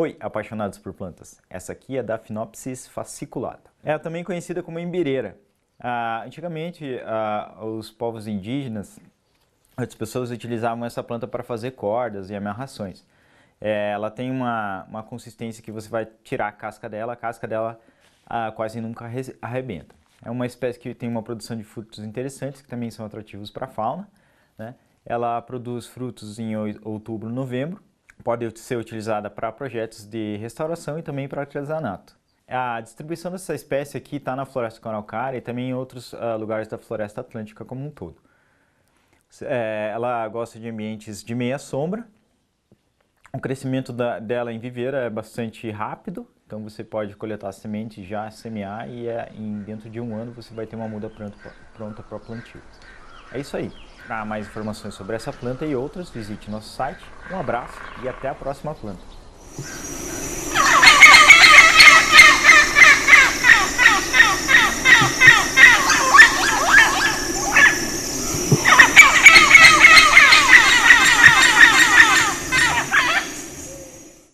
Oi, apaixonados por plantas. Essa aqui é da Daphnopsis fasciculata. É também conhecida como embireira. Ah, antigamente, ah, os povos indígenas, as pessoas utilizavam essa planta para fazer cordas e amarrações. É, ela tem uma, uma consistência que você vai tirar a casca dela, a casca dela ah, quase nunca arrebenta. É uma espécie que tem uma produção de frutos interessantes, que também são atrativos para a fauna. Né? Ela produz frutos em outubro, novembro, pode ser utilizada para projetos de restauração e também para artesanato. A distribuição dessa espécie aqui está na floresta canalcária e também em outros uh, lugares da floresta atlântica como um todo. É, ela gosta de ambientes de meia sombra. O crescimento da, dela em viveira é bastante rápido, então você pode coletar sementes já semear e é, em, dentro de um ano você vai ter uma muda pronta para plantio. É isso aí. Para mais informações sobre essa planta e outras, visite nosso site. Um abraço e até a próxima planta.